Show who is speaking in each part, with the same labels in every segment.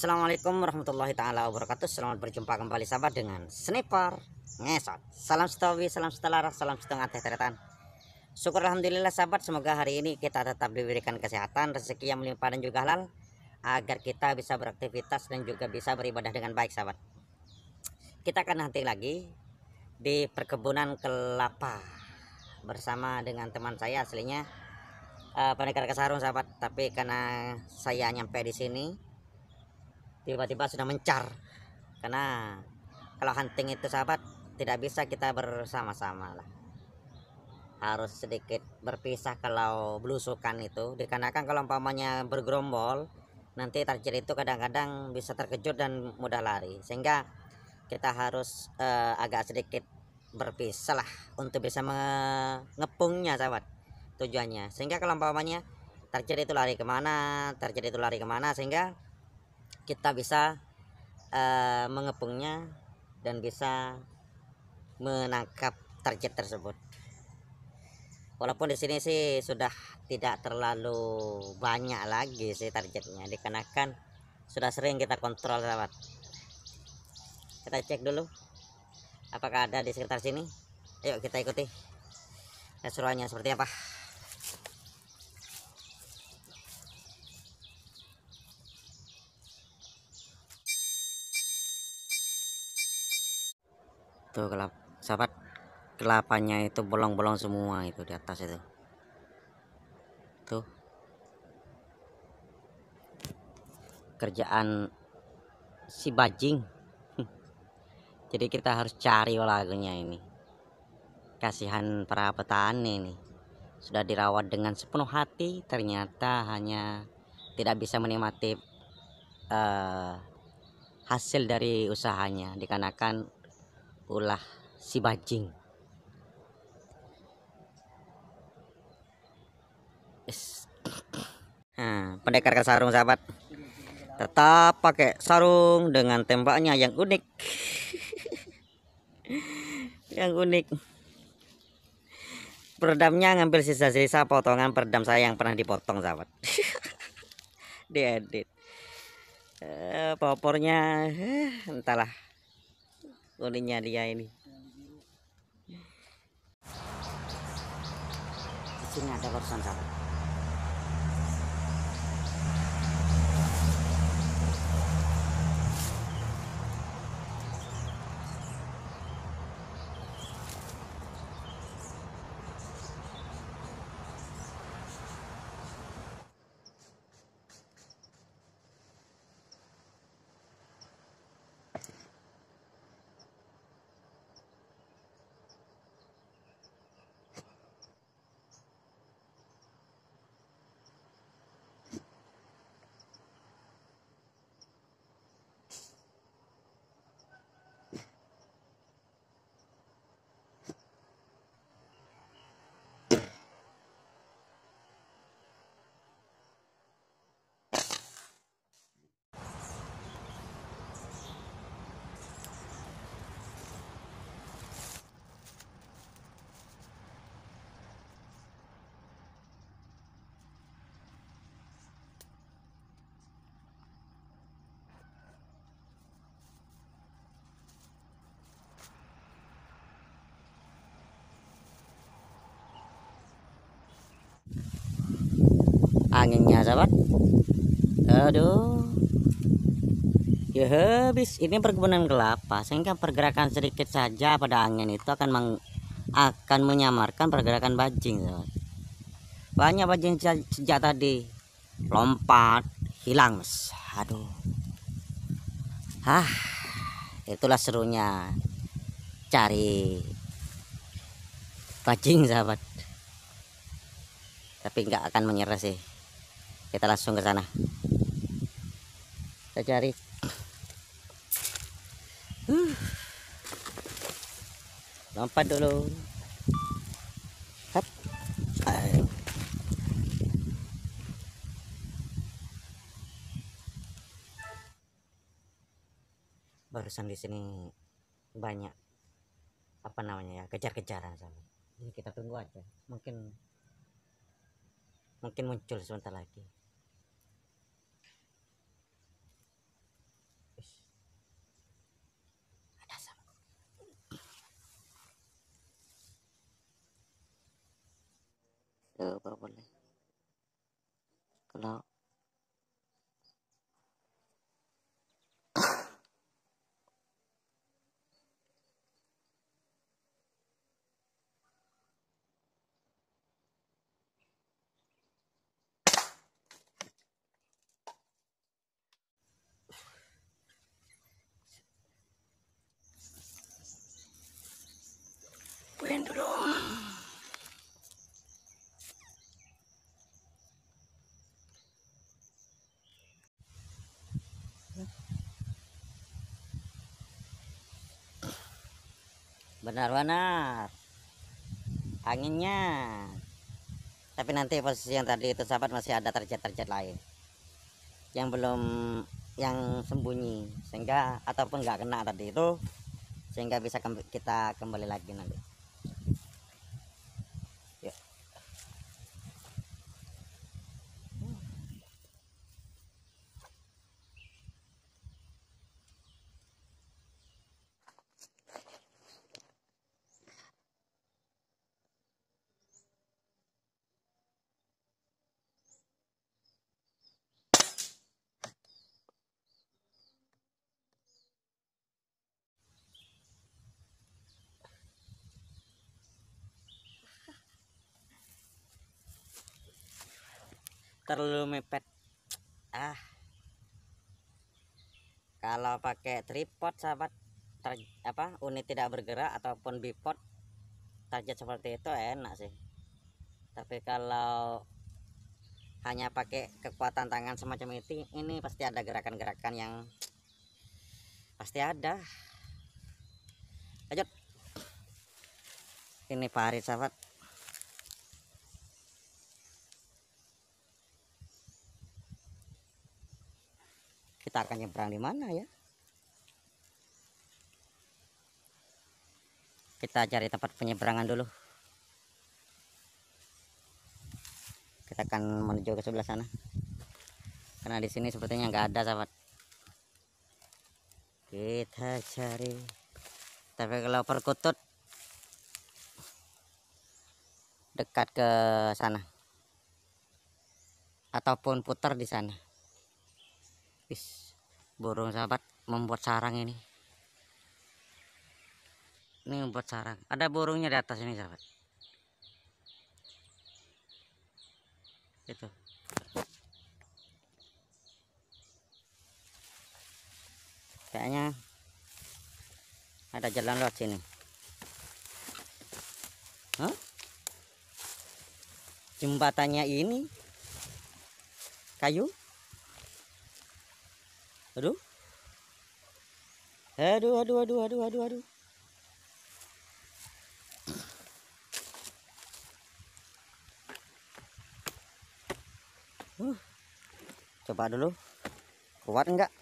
Speaker 1: Assalamualaikum warahmatullahi taala wabarakatuh. Selamat berjumpa kembali sahabat dengan Sniper Ngesot. Salam setawi, salam setalara, salam setengah teh teretan. Syukur alhamdulillah sahabat, semoga hari ini kita tetap diberikan kesehatan, rezeki yang melimpah dan juga halal agar kita bisa beraktivitas dan juga bisa beribadah dengan baik sahabat. Kita akan nanti lagi di perkebunan kelapa bersama dengan teman saya aslinya uh, eh, kesarung sahabat tapi karena saya nyampe di sini tiba-tiba sudah mencar karena kalau hunting itu sahabat tidak bisa kita bersama-sama lah harus sedikit berpisah kalau belusukan itu dikarenakan kalau umpamanya bergerombol nanti target itu kadang-kadang bisa terkejut dan mudah lari sehingga kita harus uh, agak sedikit berpisah lah untuk bisa mengepungnya sahabat tujuannya sehingga kalau umpamanya target itu lari kemana target itu lari kemana sehingga kita bisa uh, mengepungnya dan bisa menangkap target tersebut. Walaupun di sini sih sudah tidak terlalu banyak lagi sih targetnya dikenakan sudah sering kita kontrol lewat. Kita cek dulu apakah ada di sekitar sini. Ayo kita ikuti keseruannya seperti apa. tuh kelap sahabat kelapanya itu bolong-bolong semua itu di atas itu tuh kerjaan si bajing jadi kita harus cari lagunya ini kasihan para petani ini sudah dirawat dengan sepenuh hati ternyata hanya tidak bisa menikmati uh, hasil dari usahanya dikarenakan ulah si bajing yes. nah, pendekar sarung sahabat tetap pakai sarung dengan tembaknya yang unik yang unik peredamnya ngambil sisa-sisa potongan peredam saya yang pernah dipotong sahabat diedit uh, popornya uh, entahlah kuningnya dia ini di sini ada barusan salah anginnya sahabat aduh ya habis ini perkebunan kelapa sehingga pergerakan sedikit saja pada angin itu akan meng, akan menyamarkan pergerakan bajing sahabat. banyak bajing sejak tadi lompat hilang aduh ah itulah serunya cari bajing sahabat tapi nggak akan menyerah sih kita langsung ke sana kita cari uh. lompat dulu Hap. barusan di sini banyak apa namanya ya kejar-kejaran sama jadi kita tunggu aja mungkin mungkin muncul sebentar lagi itu baru boleh kalau benar-benar anginnya tapi nanti posisi yang tadi itu sahabat masih ada terjat-terjat lain yang belum yang sembunyi sehingga ataupun nggak kena tadi itu sehingga bisa kita kembali lagi nanti terlalu mepet ah kalau pakai tripod sahabat ter, apa unit tidak bergerak ataupun bipod target seperti itu enak sih tapi kalau hanya pakai kekuatan tangan semacam itu ini pasti ada gerakan-gerakan yang pasti ada lanjut ini parit sahabat kita akan nyebrang di mana ya kita cari tempat penyeberangan dulu kita akan menuju ke sebelah sana karena di sini sepertinya nggak ada sahabat kita cari tapi kalau perkutut dekat ke sana ataupun putar di sana Is, burung sahabat membuat sarang ini. Ini membuat sarang. Ada burungnya di atas ini sahabat. Itu. Kayaknya ada jalan lewat sini. Hah? Jembatannya ini kayu Aduh. Aduh, aduh, aduh, aduh, aduh, aduh. Uh, coba dulu. Kuat enggak?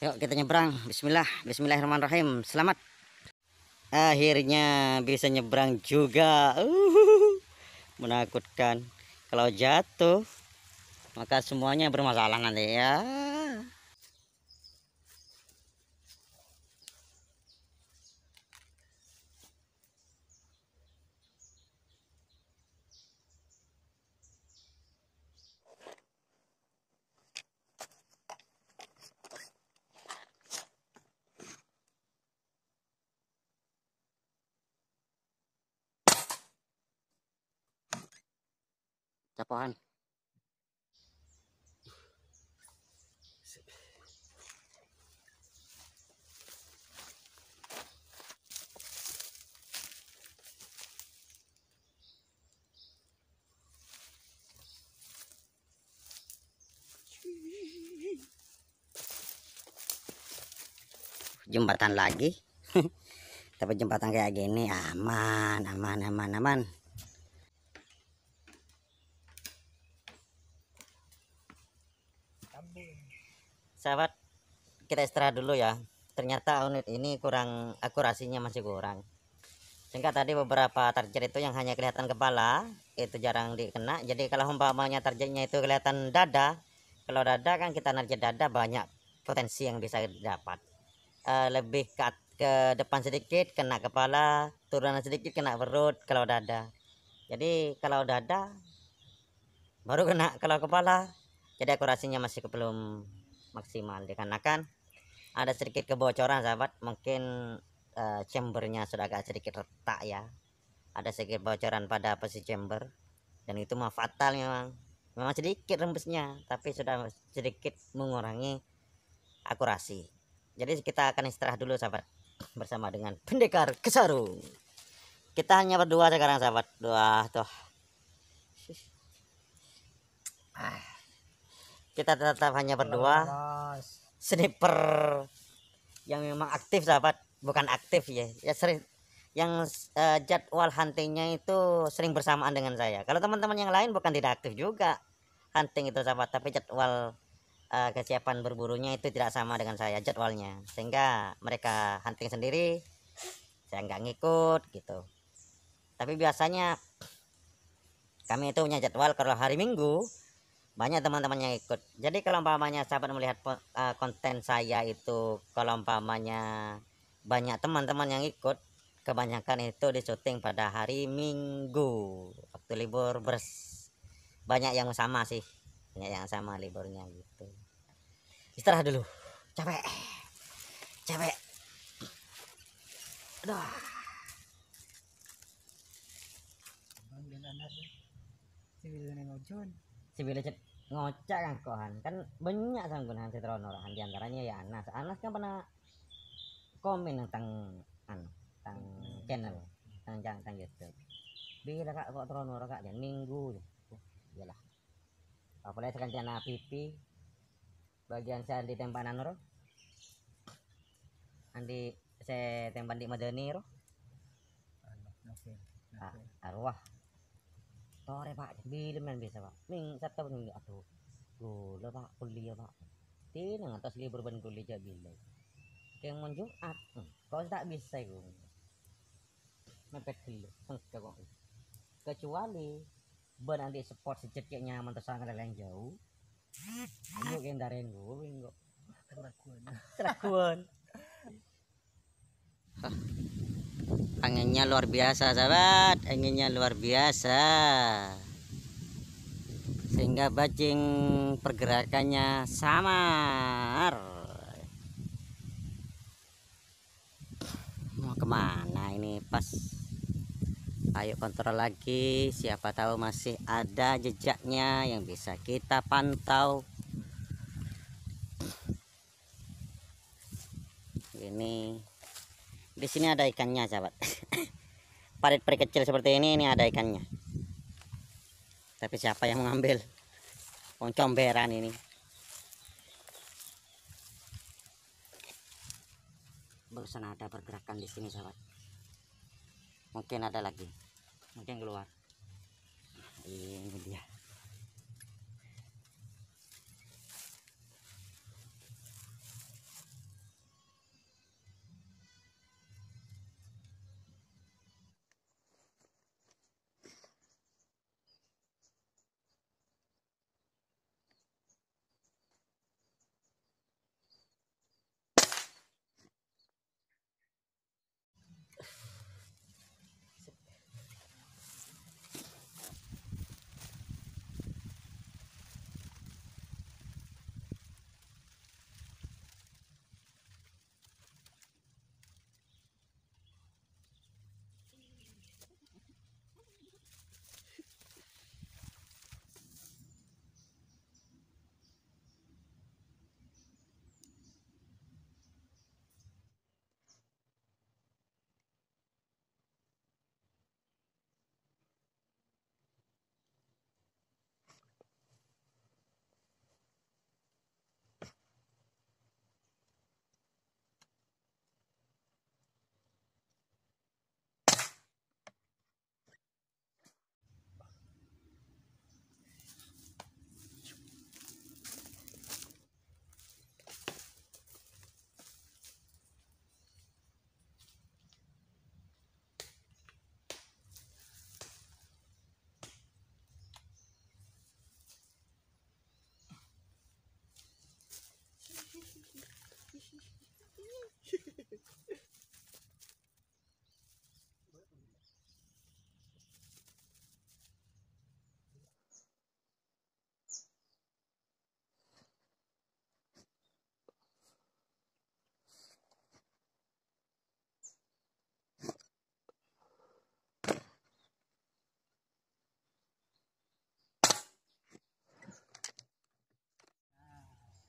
Speaker 1: Yuk kita nyebrang. Bismillah, Bismillahirrahmanirrahim. Selamat. Akhirnya bisa nyebrang juga. Uh, menakutkan kalau jatuh maka semuanya bermasalah nanti ya capahan jembatan lagi tapi jembatan kayak gini aman aman aman aman sahabat kita istirahat dulu ya ternyata unit ini kurang akurasinya masih kurang sehingga tadi beberapa target itu yang hanya kelihatan kepala itu jarang dikena jadi kalau umpamanya targetnya itu kelihatan dada kalau dada kan kita target dada banyak potensi yang bisa didapat uh, lebih ke, ke depan sedikit kena kepala turunan sedikit kena perut kalau dada jadi kalau dada baru kena kalau kepala jadi akurasinya masih belum maksimal dikarenakan ada sedikit kebocoran sahabat mungkin uh, chambernya sudah agak sedikit retak ya ada sedikit bocoran pada posisi chamber dan itu mah fatal memang memang sedikit rembesnya tapi sudah sedikit mengurangi akurasi jadi kita akan istirahat dulu sahabat bersama dengan pendekar kesarung kita hanya berdua sekarang sahabat dua tuh ah. kita tetap hanya berdua sniper yang memang aktif sahabat bukan aktif ya ya sering yang uh, jadwal huntingnya itu sering bersamaan dengan saya kalau teman-teman yang lain bukan tidak aktif juga hunting itu sahabat tapi jadwal uh, kesiapan berburunya itu tidak sama dengan saya jadwalnya sehingga mereka hunting sendiri saya nggak ngikut gitu tapi biasanya kami itu punya jadwal kalau hari minggu banyak teman-teman yang ikut jadi kalau umpamanya sahabat melihat uh, konten saya itu kalau umpamanya banyak teman-teman yang ikut kebanyakan itu di syuting pada hari minggu waktu libur bers banyak yang sama sih banyak yang sama liburnya gitu istirahat dulu capek capek aduh Sibila ngocak kan kohan kan banyak sang gunahan citrono di antaranya ya Anas Anas kan pernah komen tentang an tentang channel tentang jangan tentang YouTube bila kak kok trono kak jangan minggu ya lah apalagi sekarang jangan pipi bagian saya di tempat nanur nanti saya tempat di madani ah, arwah tore pak bila main bisa pak ming satu pun enggak aduh gula pak kuliah ya, pak tina ngatas libur ban kuliah bila yang mau jumat ah, hmm. kau tak bisa itu mepet dulu hmm, kecuali ban nanti support sejejaknya mantas sangat yang jauh gue Keraguan. Keraguan. Anginnya luar biasa sahabat, anginnya luar biasa. Sehingga bajing pergerakannya samar. Mau kemana ini pas ayo kontrol lagi siapa tahu masih ada jejaknya yang bisa kita pantau ini di sini ada ikannya sahabat parit parit kecil seperti ini ini ada ikannya tapi siapa yang mengambil poncomberan ini barusan ada pergerakan di sini sahabat mungkin ada lagi mungkin keluar nah, ini dia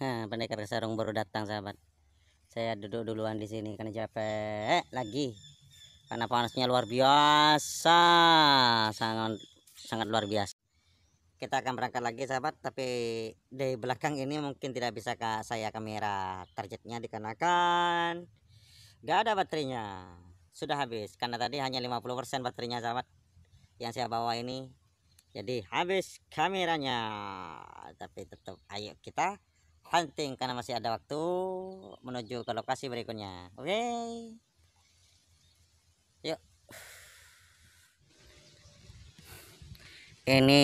Speaker 1: pendekar kesarung baru datang sahabat saya duduk duluan di sini karena capek lagi karena panasnya luar biasa sangat sangat luar biasa kita akan berangkat lagi sahabat tapi dari belakang ini mungkin tidak bisa saya kamera targetnya dikenakan gak ada baterainya sudah habis karena tadi hanya 50% baterainya sahabat yang saya bawa ini jadi habis kameranya tapi tetap ayo kita hunting karena masih ada waktu menuju ke lokasi berikutnya oke okay. yuk ini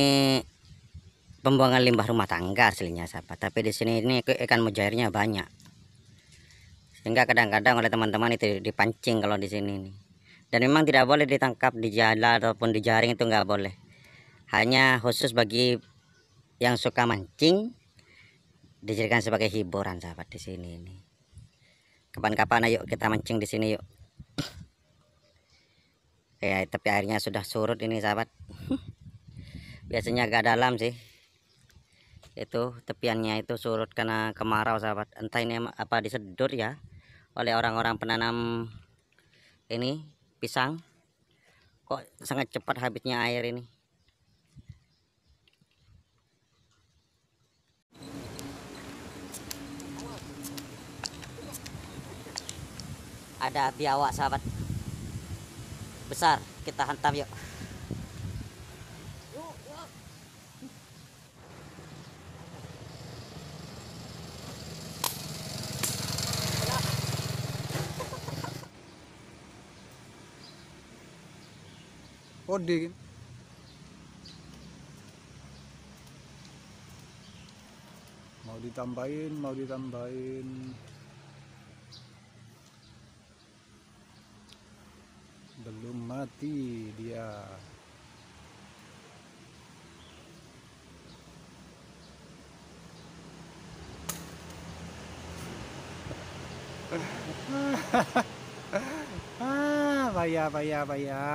Speaker 1: pembuangan limbah rumah tangga aslinya siapa? tapi di sini ini ikan mujairnya banyak sehingga kadang-kadang oleh teman-teman itu dipancing kalau di sini dan memang tidak boleh ditangkap di jala ataupun di jaring itu nggak boleh hanya khusus bagi yang suka mancing dijadikan sebagai hiburan sahabat di sini ini. Kapan-kapan ayo kita mancing di sini yuk. ya tapi airnya sudah surut ini sahabat. Biasanya agak dalam sih. Itu tepiannya itu surut karena kemarau sahabat. Entah ini apa disedur ya oleh orang-orang penanam ini pisang. Kok sangat cepat habisnya air ini. ada biawak sahabat besar kita hantam yuk Odi. Kan? Mau ditambahin, mau ditambahin. mati dia ah, bayar bayar bahaya ya.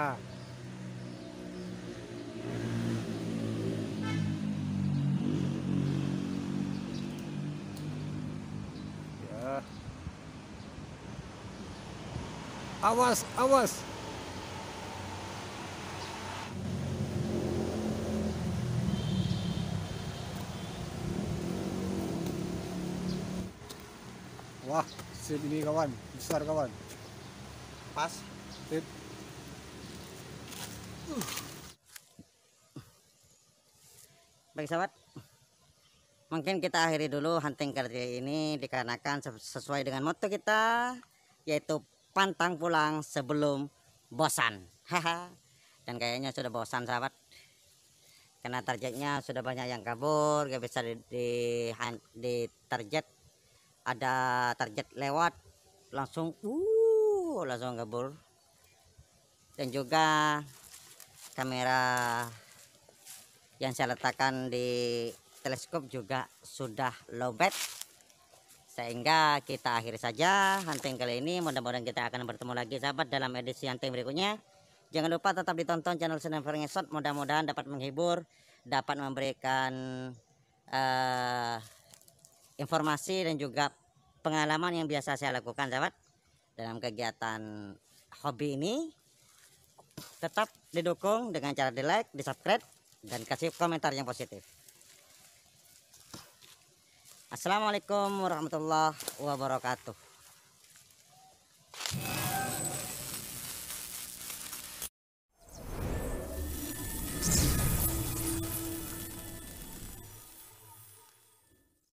Speaker 1: Awas, awas. Strip ini kawan, besar kawan. Pas. Baik sahabat, mungkin kita akhiri dulu hunting kali ini dikarenakan sesuai dengan moto kita yaitu pantang pulang sebelum bosan. Haha. Dan kayaknya sudah bosan sahabat karena targetnya sudah banyak yang kabur gak bisa di, di, di target ada target lewat langsung uh langsung gabur dan juga kamera yang saya letakkan di teleskop juga sudah lowbat sehingga kita akhiri saja hunting kali ini mudah-mudahan kita akan bertemu lagi sahabat dalam edisi hunting berikutnya jangan lupa tetap ditonton channel Sunan Vernesot. mudah-mudahan dapat menghibur dapat memberikan uh, informasi dan juga pengalaman yang biasa saya lakukan sahabat dalam kegiatan hobi ini tetap didukung dengan cara di like, di subscribe dan kasih komentar yang positif Assalamualaikum warahmatullahi wabarakatuh